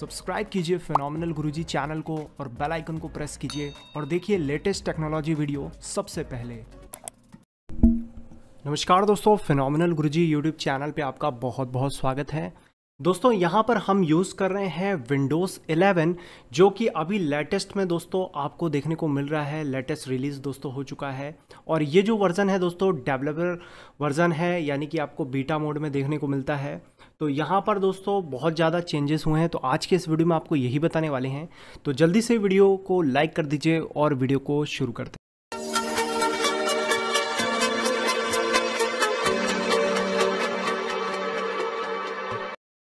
subscribe कीजिए phenomenal गुरुजी channel को और बेल आइकन को प्रेस कीजिए और देखिए लेटेस्ट टेक्नोलॉजी वीडियो सबसे पहले नमस्कार दोस्तों फिनोमिनल गुरुजी यूट्यूब चैनल पे आपका बहुत बहुत स्वागत है दोस्तों यहाँ पर हम यूज़ कर रहे हैं विंडोज़ 11 जो कि अभी लेटेस्ट में दोस्तों आपको देखने को मिल रहा है लेटेस्ट रिलीज़ दोस्तों हो चुका है और ये जो वर्ज़न है दोस्तों डेवलपर वर्ज़न है यानी कि आपको बीटा मोड में देखने को मिलता है तो यहाँ पर दोस्तों बहुत ज़्यादा चेंजेस हुए हैं तो आज के इस वीडियो में आपको यही बताने वाले हैं तो जल्दी से वीडियो को लाइक कर दीजिए और वीडियो को शुरू कर दें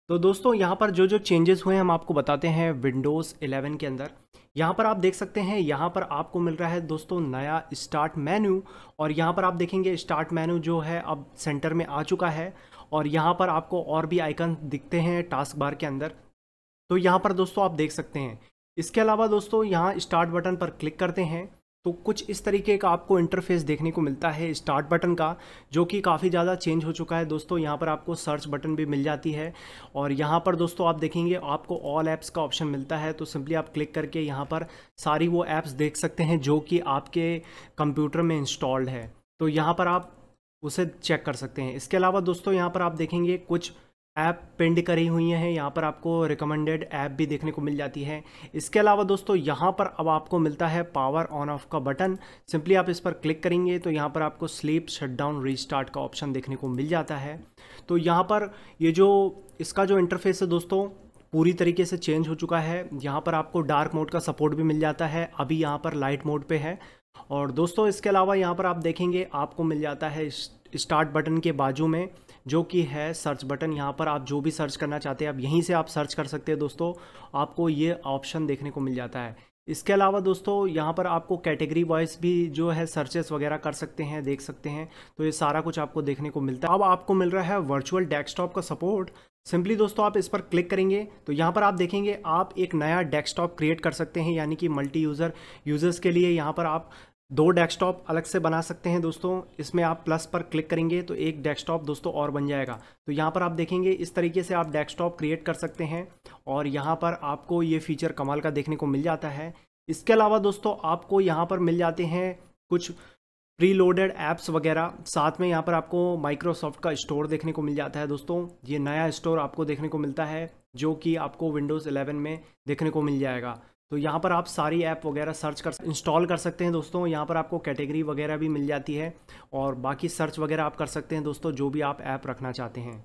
तो दोस्तों यहाँ पर जो जो चेंजेस हुए हैं हम आपको बताते हैं विंडोज़ 11 के अंदर यहाँ पर आप देख सकते हैं यहाँ पर आपको मिल रहा है दोस्तों नया स्टार्ट मेन्यू और यहाँ पर आप देखेंगे स्टार्ट मेन्यू जो है अब सेंटर में आ चुका है और यहाँ पर आपको और भी आइकन दिखते हैं टास्क बार के अंदर तो यहाँ पर दोस्तों आप देख सकते हैं इसके अलावा दोस्तों यहाँ स्टार्ट बटन पर क्लिक करते हैं तो कुछ इस तरीके का आपको इंटरफेस देखने को मिलता है स्टार्ट बटन का जो कि काफ़ी ज़्यादा चेंज हो चुका है दोस्तों यहाँ पर आपको सर्च बटन भी मिल जाती है और यहाँ पर दोस्तों आप देखेंगे आपको ऑल ऐप्स का ऑप्शन मिलता है तो सिंपली आप क्लिक करके यहाँ पर सारी वो ऐप्स देख सकते हैं जो कि आपके कंप्यूटर में इंस्टॉल्ड है तो यहाँ पर आप उसे चेक कर सकते हैं इसके अलावा दोस्तों यहाँ पर आप देखेंगे कुछ ऐप पेंड करी हुई हैं यहाँ पर आपको रिकमेंडेड ऐप भी देखने को मिल जाती है इसके अलावा दोस्तों यहाँ पर अब आपको मिलता है पावर ऑन ऑफ का बटन सिंपली आप इस पर क्लिक करेंगे तो यहाँ पर आपको स्लीप शटडाउन रीस्टार्ट का ऑप्शन देखने को मिल जाता है तो यहाँ पर ये जो इसका जो इंटरफेस है दोस्तों पूरी तरीके से चेंज हो चुका है यहाँ पर आपको डार्क मोड का सपोर्ट भी मिल जाता है अभी यहाँ पर लाइट मोड पर है और दोस्तों इसके अलावा यहाँ पर आप देखेंगे आपको मिल जाता है स्टार्ट बटन के बाजू में जो कि है सर्च बटन यहाँ पर आप जो भी सर्च करना चाहते हैं आप यहीं से आप सर्च कर सकते हैं दोस्तों आपको ये ऑप्शन देखने को मिल जाता है इसके अलावा दोस्तों यहाँ पर आपको कैटेगरी वाइज भी जो है सर्चेस वगैरह कर सकते हैं देख सकते हैं तो ये सारा कुछ आपको देखने को मिलता है अब आपको मिल रहा है वर्चुअल डेस्कटॉप का सपोर्ट सिंपली दोस्तों आप इस पर क्लिक करेंगे तो यहाँ पर आप देखेंगे आप एक नया डेस्कटॉप क्रिएट कर सकते हैं यानी कि मल्टी यूज़र यूज़र्स के लिए यहाँ पर आप दो डेस्कटॉप अलग से बना सकते हैं दोस्तों इसमें आप प्लस पर क्लिक करेंगे तो एक डेस्कटॉप दोस्तों और बन जाएगा तो यहाँ पर आप देखेंगे इस तरीके से आप डेस्कटॉप क्रिएट कर सकते हैं और यहाँ पर आपको ये फीचर कमाल का देखने को मिल जाता है इसके अलावा दोस्तों आपको यहाँ पर मिल जाते हैं कुछ प्री लोडेड ऐप्स वगैरह साथ में यहाँ पर आपको माइक्रोसॉफ्ट का स्टोर देखने को मिल जाता है दोस्तों ये नया स्टोर आपको देखने को मिलता है जो कि आपको विंडोज़ 11 में देखने को मिल जाएगा तो यहाँ पर आप सारी ऐप वगैरह सर्च कर इंस्टॉल कर सकते हैं दोस्तों यहाँ पर आपको कैटेगरी वगैरह भी मिल जाती है और बाकी सर्च वगैरह आप कर सकते हैं दोस्तों जो भी आप ऐप रखना चाहते हैं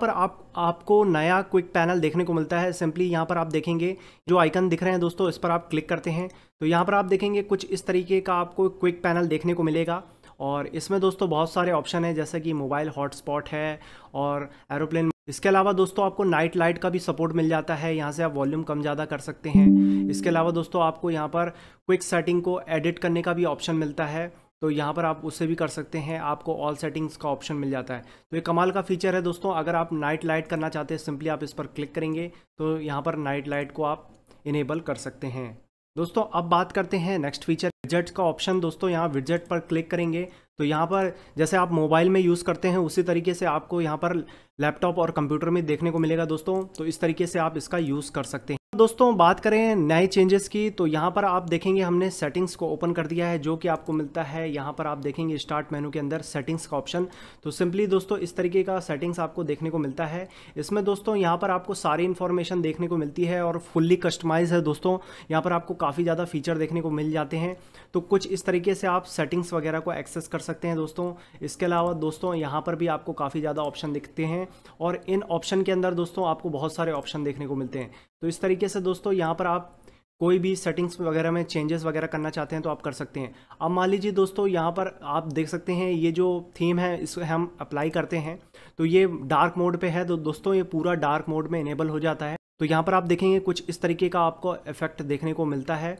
पर आप आपको नया क्विक पैनल देखने को मिलता है सिंपली यहाँ पर आप देखेंगे जो आइकन दिख रहे हैं दोस्तों इस पर आप क्लिक करते हैं तो यहाँ पर आप देखेंगे कुछ इस तरीके का आपको क्विक पैनल देखने को मिलेगा और इसमें दोस्तों बहुत सारे ऑप्शन हैं जैसे कि मोबाइल हॉटस्पॉट है और एरोप्लेन इसके अलावा दोस्तों आपको नाइट लाइट का भी सपोर्ट मिल जाता है यहाँ से आप वॉल्यूम कम ज़्यादा कर सकते हैं इसके अलावा दोस्तों आपको यहाँ पर क्विक सेटिंग को एडिट करने का भी ऑप्शन मिलता है तो यहाँ पर आप उससे भी कर सकते हैं आपको ऑल सेटिंग्स का ऑप्शन मिल जाता है तो ये कमाल का फीचर है दोस्तों अगर आप नाइट लाइट करना चाहते हैं सिंपली आप इस पर क्लिक करेंगे तो यहाँ पर नाइट लाइट को आप इनेबल कर सकते हैं दोस्तों अब बात करते हैं नेक्स्ट फीचर विजट का ऑप्शन दोस्तों यहाँ विजट पर क्लिक करेंगे तो यहाँ पर जैसे आप मोबाइल में यूज़ करते हैं उसी तरीके से आपको यहाँ पर लैपटॉप और कंप्यूटर में देखने को मिलेगा दोस्तों तो इस तरीके से आप इसका यूज़ कर सकते हैं दोस्तों बात करें नए चेंजेस की तो यहाँ पर आप देखेंगे हमने सेटिंग्स को ओपन कर दिया है जो कि आपको मिलता है यहाँ पर आप देखेंगे स्टार्ट मेनू के अंदर सेटिंग्स का ऑप्शन तो सिंपली दोस्तों इस तरीके का सेटिंग्स आपको देखने को मिलता है इसमें दोस्तों यहाँ पर आपको सारी इन्फॉर्मेशन देखने को मिलती है और फुल्ली कस्टमाइज है दोस्तों यहाँ पर आपको काफ़ी ज़्यादा फीचर देखने को मिल जाते हैं तो कुछ इस तरीके से आप सेटिंग्स वगैरह को एक्सेस कर सकते हैं दोस्तों इसके अलावा दोस्तों यहाँ पर भी आपको काफ़ी ज़्यादा ऑप्शन दिखते हैं और इन ऑप्शन के अंदर दोस्तों आपको बहुत सारे ऑप्शन देखने को मिलते हैं तो इस तरीके से दोस्तों यहाँ पर आप कोई भी सेटिंग्स वगैरह में चेंजेस वगैरह करना चाहते हैं तो आप कर सकते हैं अब मान लीजिए दोस्तों यहाँ पर आप देख सकते हैं ये जो थीम है इस हम अप्लाई करते हैं तो ये डार्क मोड पे है तो दोस्तों ये पूरा डार्क मोड में इनेबल हो जाता है तो यहाँ पर आप देखेंगे कुछ इस तरीके का आपको इफेक्ट देखने को मिलता है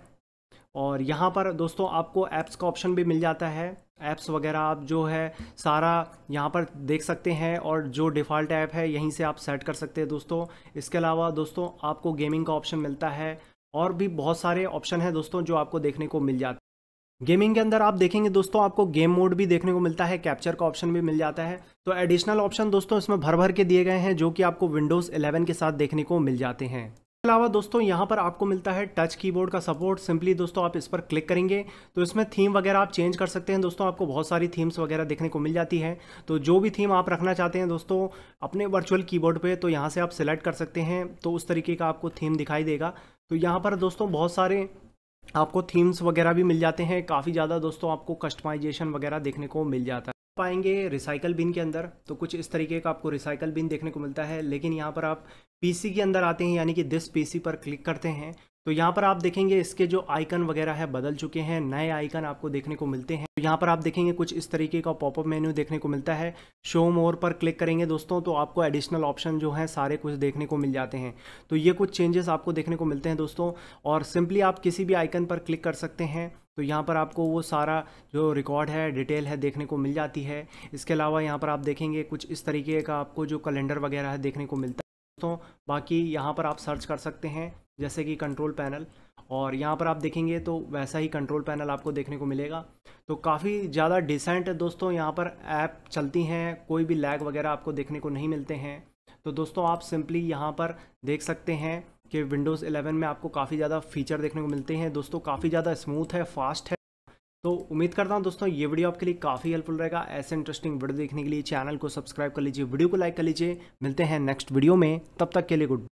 और यहाँ पर दोस्तों आपको ऐप्स का ऑप्शन भी मिल जाता है ऐप्स वगैरह आप जो है सारा यहाँ पर देख सकते हैं और जो डिफ़ॉल्ट ऐप है यहीं से आप सेट कर सकते हैं दोस्तों इसके अलावा दोस्तों आपको गेमिंग का ऑप्शन मिलता है और भी बहुत सारे ऑप्शन हैं दोस्तों जो आपको देखने को मिल जाते हैं गेमिंग के अंदर आप देखेंगे दोस्तों आपको गेम मोड भी देखने को मिलता है कैप्चर का ऑप्शन भी मिल जाता है तो एडिशनल ऑप्शन दोस्तों इसमें भर भर के दिए गए हैं जो कि आपको विंडोज़ 11 के साथ देखने को मिल जाते हैं अलावा दोस्तों यहां पर आपको मिलता है टच कीबोर्ड का सपोर्ट सिंपली दोस्तों आप इस पर क्लिक करेंगे तो इसमें थीम वगैरह आप चेंज कर सकते हैं दोस्तों आपको बहुत सारी थीम्स वगैरह देखने को मिल जाती है तो जो भी थीम आप रखना चाहते हैं दोस्तों अपने वर्चुअल कीबोर्ड पे तो यहाँ से आप सिलेक्ट कर सकते हैं तो उस तरीके का आपको थीम दिखाई देगा तो यहाँ पर दोस्तों बहुत सारे आपको थीम्स वगैरह भी मिल जाते हैं काफ़ी ज़्यादा दोस्तों आपको कस्टमाइजेशन वगैरह देखने को मिल जाता है पाएंगे रिसाइकल बिन के अंदर तो कुछ इस तरीके का आपको रिसाइकल बिन देखने को मिलता है लेकिन यहाँ पर आप पीसी के अंदर आते हैं यानी कि दिस पीसी पर क्लिक करते हैं तो यहाँ पर आप देखेंगे इसके जो आइकन वगैरह है बदल चुके हैं नए आइकन आपको देखने को मिलते हैं तो यहाँ पर आप देखेंगे कुछ इस तरीके का पॉपअप मेन्यू देखने को मिलता है शो मोर पर क्लिक करेंगे दोस्तों तो आपको एडिशनल ऑप्शन जो है सारे कुछ देखने को मिल जाते हैं तो ये कुछ चेंजेस आपको देखने को मिलते हैं दोस्तों और सिंपली आप किसी भी आइकन पर क्लिक कर सकते हैं तो यहाँ पर आपको वो सारा जो रिकॉर्ड है डिटेल है देखने को मिल जाती है इसके अलावा यहाँ पर आप देखेंगे कुछ इस तरीके का आपको जो कैलेंडर वगैरह है देखने को मिलता है दोस्तों बाकी यहाँ पर आप सर्च कर सकते हैं जैसे कि कंट्रोल पैनल और यहाँ पर आप देखेंगे तो वैसा ही कंट्रोल पैनल आपको देखने को मिलेगा तो काफ़ी ज़्यादा डिसेंट दोस्तों यहाँ पर ऐप चलती हैं कोई भी लैग वगैरह आपको देखने को नहीं मिलते हैं तो दोस्तों आप सिंपली यहाँ पर देख सकते हैं कि विंडोज़ 11 में आपको काफ़ी ज़्यादा फीचर देखने को मिलते हैं दोस्तों काफ़ी ज़्यादा स्मूथ है फास्ट है तो उम्मीद करता हूँ दोस्तों ये वीडियो आपके लिए काफ़ी हेल्पफुल रहेगा ऐसे इंटरेस्टिंग वीडियो देखने के लिए चैनल को सब्सक्राइब कर लीजिए वीडियो को लाइक कर लीजिए मिलते हैं नेक्स्ट वीडियो में तब तक के लिए गुड